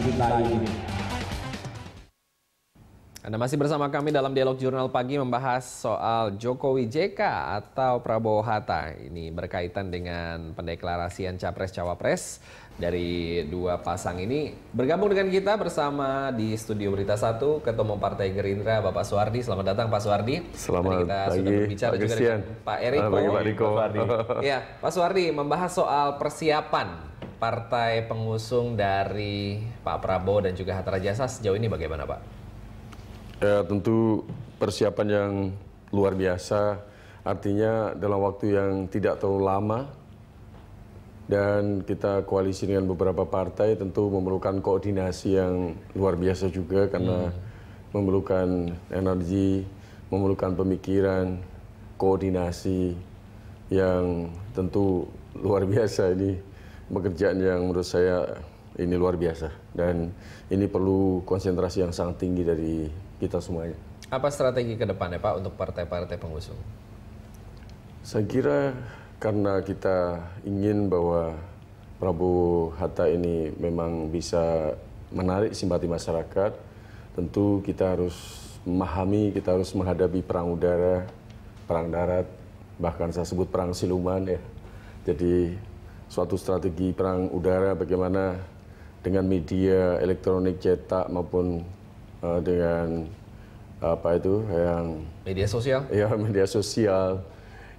sedikit lagi ini. Anda masih bersama kami dalam Dialog Jurnal Pagi membahas soal Jokowi JK atau Prabowo Hatta. Ini berkaitan dengan pendeklarasian Capres-Cawapres dari dua pasang ini. Bergabung dengan kita bersama di Studio Berita 1, Ketua Partai Gerindra Bapak Suwardi. Selamat datang Pak Suwardi. Selamat Tadi kita pagi. sudah berbicara Pak juga dengan Pak Eriko. Selamat pagi Pak Riko. Pak ya, Pak Suwardi membahas soal persiapan partai pengusung dari Pak Prabowo dan juga Hatta Rajasa sejauh ini bagaimana Pak? Ya, tentu persiapan yang luar biasa, artinya dalam waktu yang tidak terlalu lama, dan kita koalisi dengan beberapa partai tentu memerlukan koordinasi yang luar biasa juga karena hmm. memerlukan energi, memerlukan pemikiran, koordinasi yang tentu luar biasa ini pekerjaan yang menurut saya ini luar biasa dan ini perlu konsentrasi yang sangat tinggi dari kita semuanya. Apa strategi ke depannya Pak untuk partai-partai pengusung? Saya kira karena kita ingin bahwa Prabowo Hatta ini memang bisa menarik simpati masyarakat, tentu kita harus memahami, kita harus menghadapi perang udara, perang darat, bahkan saya sebut perang siluman ya. Jadi suatu strategi perang udara bagaimana dengan media elektronik cetak maupun uh, dengan apa itu yang media sosial ya media sosial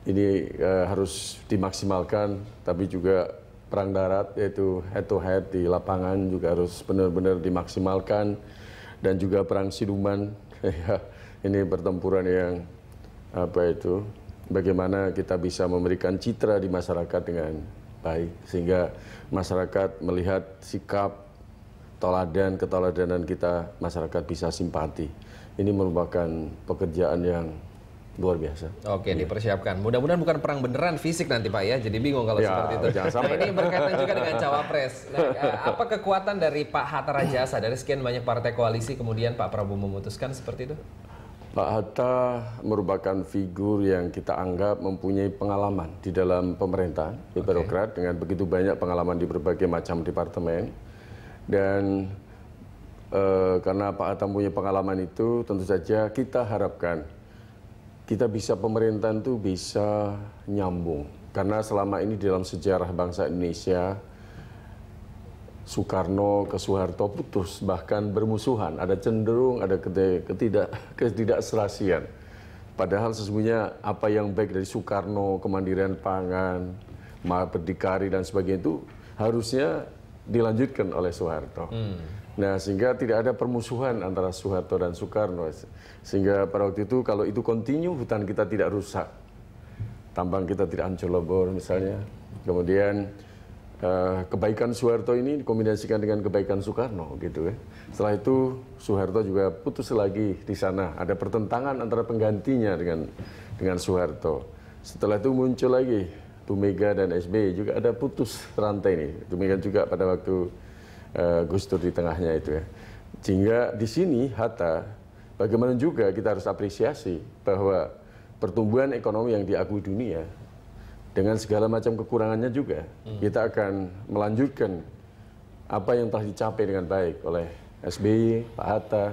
ini uh, harus dimaksimalkan tapi juga perang darat yaitu head to head di lapangan juga harus benar-benar dimaksimalkan dan juga perang siluman iya, ini pertempuran yang apa itu bagaimana kita bisa memberikan citra di masyarakat dengan baik sehingga masyarakat melihat sikap toladan keteladanan kita masyarakat bisa simpati. Ini merupakan pekerjaan yang luar biasa. Oke, ya. dipersiapkan. Mudah-mudahan bukan perang beneran fisik nanti Pak ya. Jadi bingung kalau ya, seperti itu. Sampai. ini berkaitan juga dengan cawapres. Nah, eh, apa kekuatan dari Pak Hatta Rajasa dari sekian banyak partai koalisi kemudian Pak Prabowo memutuskan seperti itu? Pak Hatta merupakan figur yang kita anggap mempunyai pengalaman di dalam pemerintahan, di birokrat okay. dengan begitu banyak pengalaman di berbagai macam departemen. Dan e, karena Pak Hatta punya pengalaman itu, tentu saja kita harapkan kita bisa pemerintahan itu bisa nyambung. Karena selama ini dalam sejarah bangsa Indonesia, Soekarno ke Soeharto putus bahkan bermusuhan ada cenderung ada ketidak ketidakserasian padahal sesungguhnya apa yang baik dari Soekarno kemandirian pangan berdikari dan sebagainya itu harusnya dilanjutkan oleh Soeharto hmm. Nah, sehingga tidak ada permusuhan antara Soeharto dan Soekarno. Sehingga pada waktu itu kalau itu kontinu hutan kita tidak rusak. Tambang kita tidak hancur lebur misalnya. Kemudian Eh, kebaikan Soeharto ini dikombinasikan dengan kebaikan Soekarno gitu ya. Setelah itu Soeharto juga putus lagi di sana. Ada pertentangan antara penggantinya dengan dengan Soeharto. Setelah itu muncul lagi Tumega dan SB e juga ada putus rantai nih. Tumega juga pada waktu uh, Gus Dur di tengahnya itu ya. Sehingga di sini Hatta bagaimana juga kita harus apresiasi bahwa pertumbuhan ekonomi yang diakui dunia dengan segala macam kekurangannya juga hmm. kita akan melanjutkan apa yang telah dicapai dengan baik oleh SBY, Pak Hatta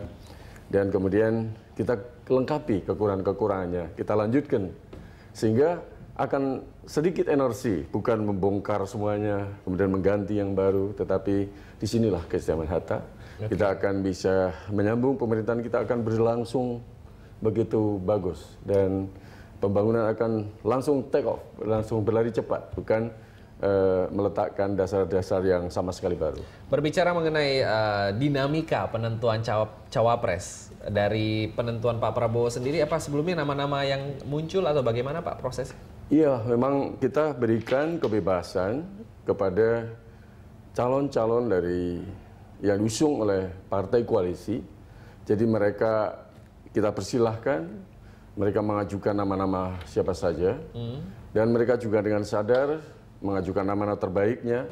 dan kemudian kita lengkapi kekurangan-kekurangannya, kita lanjutkan sehingga akan sedikit energi bukan membongkar semuanya kemudian mengganti yang baru tetapi disinilah keistimewaan Hatta kita akan bisa menyambung pemerintahan kita akan berlangsung begitu bagus dan pembangunan akan langsung take off, langsung berlari cepat, bukan eh, meletakkan dasar-dasar yang sama sekali baru. Berbicara mengenai uh, dinamika penentuan cawap, cawapres dari penentuan Pak Prabowo sendiri, apa sebelumnya nama-nama yang muncul atau bagaimana Pak proses? Iya, memang kita berikan kebebasan kepada calon-calon dari yang diusung oleh partai koalisi. Jadi mereka kita persilahkan mereka mengajukan nama-nama siapa saja hmm. dan mereka juga dengan sadar mengajukan nama-nama terbaiknya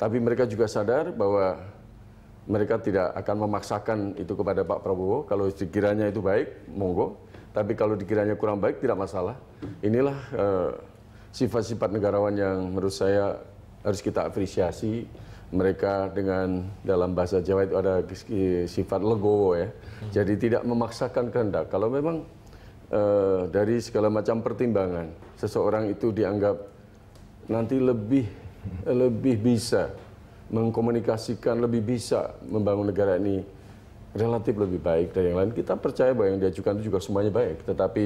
tapi mereka juga sadar bahwa mereka tidak akan memaksakan itu kepada Pak Prabowo kalau dikiranya itu baik monggo tapi kalau dikiranya kurang baik tidak masalah inilah eh, sifat-sifat uh, negarawan yang menurut saya harus kita apresiasi mereka dengan dalam bahasa Jawa itu ada sifat legowo ya. Hmm. Jadi tidak memaksakan kehendak. Kalau memang uh, dari segala macam pertimbangan seseorang itu dianggap nanti lebih lebih bisa mengkomunikasikan lebih bisa membangun negara ini relatif lebih baik dari yang lain kita percaya bahwa yang diajukan itu juga semuanya baik tetapi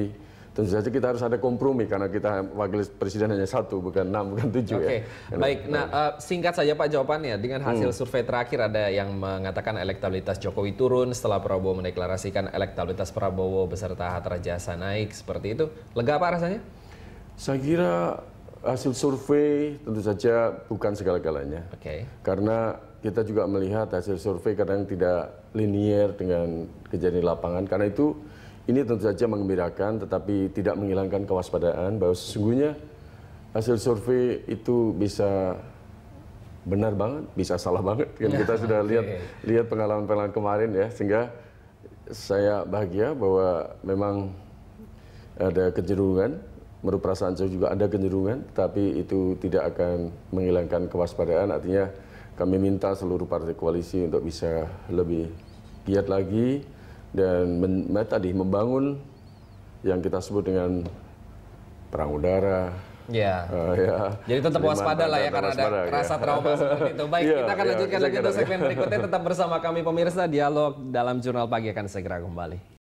tentu gitu. saja kita harus ada kompromi karena kita wakil presiden hanya satu bukan enam bukan tujuh okay. ya. Karena, Baik, nah uh, singkat saja Pak jawabannya dengan hasil hmm. survei terakhir ada yang mengatakan elektabilitas Jokowi turun setelah Prabowo mendeklarasikan elektabilitas Prabowo beserta Hatta Rajasa naik seperti itu. Lega apa rasanya? Saya kira hasil survei tentu saja bukan segala-galanya. Oke. Okay. Karena kita juga melihat hasil survei kadang tidak linier dengan kejadian lapangan karena itu ini tentu saja mengembirakan, tetapi tidak menghilangkan kewaspadaan bahwa sesungguhnya hasil survei itu bisa benar banget, bisa salah banget. Kan ya, kita sudah lihat lihat pengalaman-pengalaman kemarin ya, sehingga saya bahagia bahwa memang ada kecenderungan, menurut perasaan saya juga ada kecenderungan, tapi itu tidak akan menghilangkan kewaspadaan. Artinya kami minta seluruh partai koalisi untuk bisa lebih giat lagi, dan men, tadi membangun yang kita sebut dengan perang udara. Ya. Uh, ya. Jadi tetap waspada lah ya karena ada ada iya. rasa trauma seperti itu. Baik, ya, kita akan ya, lanjutkan lagi untuk segmen berikutnya. Tetap bersama kami pemirsa Dialog dalam Jurnal Pagi akan segera kembali.